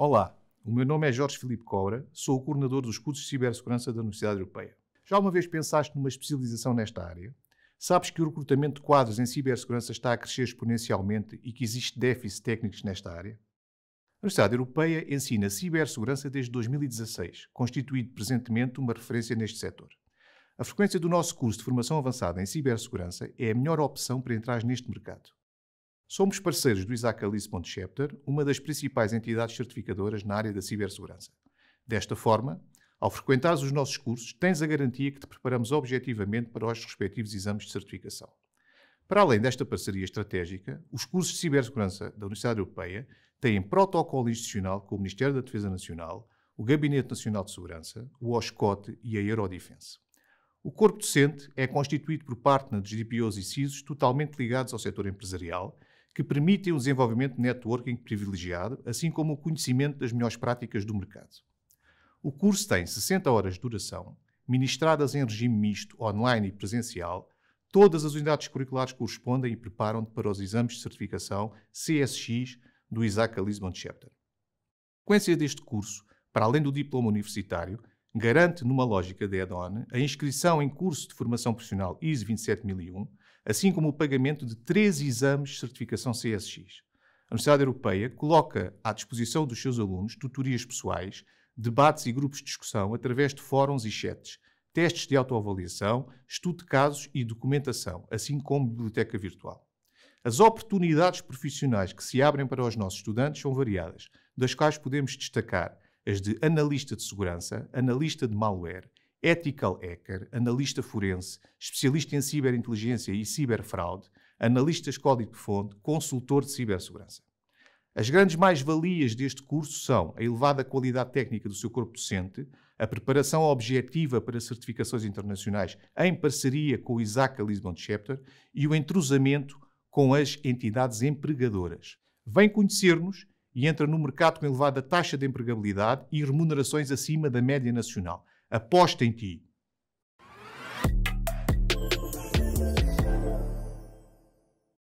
Olá, o meu nome é Jorge Filipe Cobra, sou o coordenador dos cursos de cibersegurança da Universidade Europeia. Já uma vez pensaste numa especialização nesta área? Sabes que o recrutamento de quadros em cibersegurança está a crescer exponencialmente e que existe déficit técnicos nesta área? A Universidade Europeia ensina cibersegurança desde 2016, constituindo presentemente uma referência neste setor. A frequência do nosso curso de formação avançada em cibersegurança é a melhor opção para entrar neste mercado. Somos parceiros do Isaac Alice Chapter, uma das principais entidades certificadoras na área da cibersegurança. Desta forma, ao frequentares os nossos cursos, tens a garantia que te preparamos objetivamente para os respectivos exames de certificação. Para além desta parceria estratégica, os cursos de cibersegurança da Universidade Europeia têm protocolo institucional com o Ministério da Defesa Nacional, o Gabinete Nacional de Segurança, o OSCOT e a Eurodefense. O corpo docente é constituído por partners de DPOs e CISOs totalmente ligados ao setor empresarial que permitem o desenvolvimento de networking privilegiado, assim como o conhecimento das melhores práticas do mercado. O curso tem 60 horas de duração, ministradas em regime misto, online e presencial. Todas as unidades curriculares correspondem e preparam para os exames de certificação CSX do Isaac Lisbon Chapter. A sequência deste curso, para além do diploma universitário, garante, numa lógica de add-on, a inscrição em curso de formação profissional ISO 27001, assim como o pagamento de três exames de certificação CSX. A Universidade Europeia coloca à disposição dos seus alunos tutorias pessoais, debates e grupos de discussão através de fóruns e chats, testes de autoavaliação, estudo de casos e documentação, assim como biblioteca virtual. As oportunidades profissionais que se abrem para os nossos estudantes são variadas, das quais podemos destacar as de analista de segurança, analista de malware, ethical hacker, analista forense, especialista em ciberinteligência e ciberfraude, analistas código-fonte, consultor de cibersegurança. As grandes mais-valias deste curso são a elevada qualidade técnica do seu corpo docente, a preparação objetiva para certificações internacionais em parceria com o ISACA Lisbon Chapter e o entrosamento com as entidades empregadoras. Vem conhecer-nos e entra no mercado com elevada taxa de empregabilidade e remunerações acima da média nacional aposta em ti.